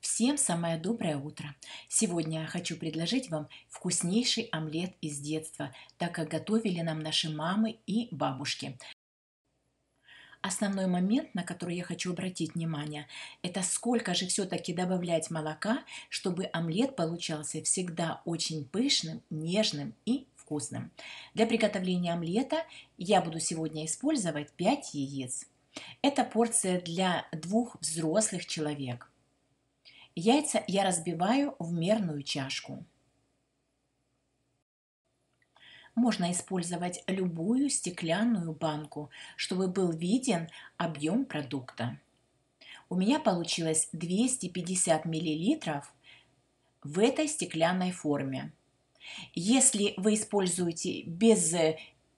Всем самое доброе утро! Сегодня я хочу предложить вам вкуснейший омлет из детства, так как готовили нам наши мамы и бабушки. Основной момент, на который я хочу обратить внимание, это сколько же все-таки добавлять молока, чтобы омлет получался всегда очень пышным, нежным и вкусным. Для приготовления омлета я буду сегодня использовать 5 яиц. Это порция для двух взрослых человек. Яйца я разбиваю в мерную чашку. Можно использовать любую стеклянную банку, чтобы был виден объем продукта. У меня получилось 250 мл в этой стеклянной форме. Если вы используете без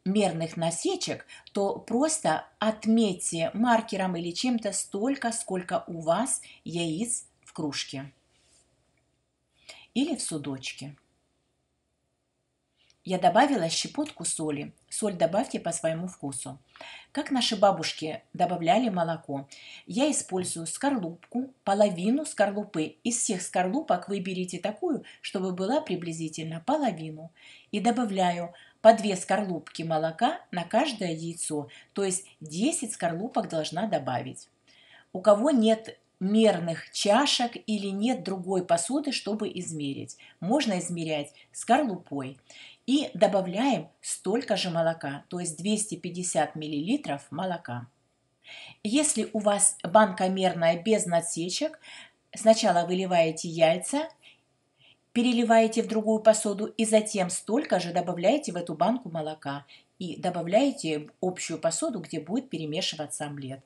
мерных насечек, то просто отметьте маркером или чем-то столько, сколько у вас яиц в кружке или в судочке. Я добавила щепотку соли. Соль добавьте по своему вкусу. Как наши бабушки добавляли молоко, я использую скорлупку, половину скорлупы. Из всех скорлупок выберите такую, чтобы была приблизительно половину. И добавляю по две скорлупки молока на каждое яйцо, то есть 10 скорлупок должна добавить. У кого нет мерных чашек или нет другой посуды, чтобы измерить. Можно измерять скорлупой. И добавляем столько же молока, то есть 250 мл молока. Если у вас банка мерная без надсечек, сначала выливаете яйца, переливаете в другую посуду и затем столько же добавляете в эту банку молока и добавляете общую посуду, где будет перемешиваться омлет.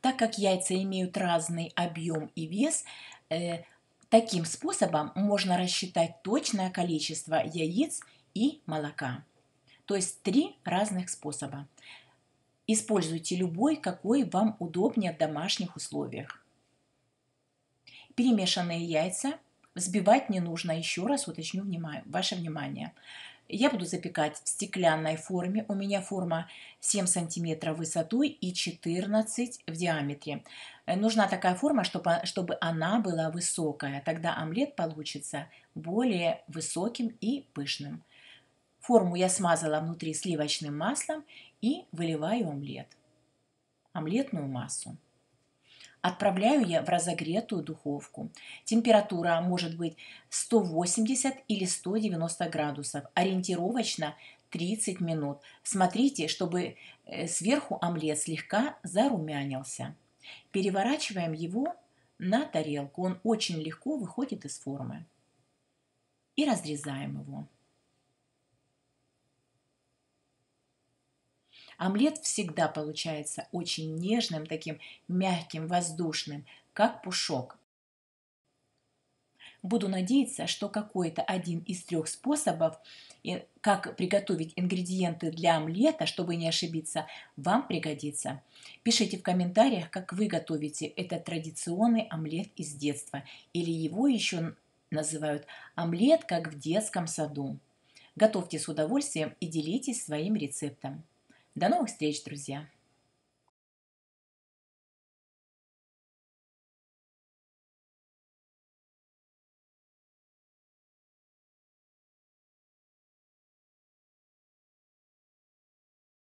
Так как яйца имеют разный объем и вес, э, таким способом можно рассчитать точное количество яиц и молока. То есть три разных способа. Используйте любой, какой вам удобнее в домашних условиях. Перемешанные яйца взбивать не нужно. Еще раз уточню внимание, ваше внимание. Я буду запекать в стеклянной форме. У меня форма 7 сантиметров высотой и 14 в диаметре. Э, нужна такая форма, чтобы, чтобы она была высокая. Тогда омлет получится более высоким и пышным. Форму я смазала внутри сливочным маслом и выливаю омлет. Омлетную массу. Отправляю я в разогретую духовку. Температура может быть 180 или 190 градусов, ориентировочно 30 минут. Смотрите, чтобы э, сверху омлет слегка зарумянился. Переворачиваем его на тарелку. Он очень легко выходит из формы. И разрезаем его. Омлет всегда получается очень нежным, таким мягким, воздушным, как пушок. Буду надеяться, что какой-то один из трех способов, э, как приготовить ингредиенты для омлета, чтобы не ошибиться, вам пригодится. Пишите в комментариях, как вы готовите этот традиционный омлет из детства, или его еще называют омлет, как в детском саду. Готовьте с удовольствием и делитесь своим рецептом. До новых встреч, друзья!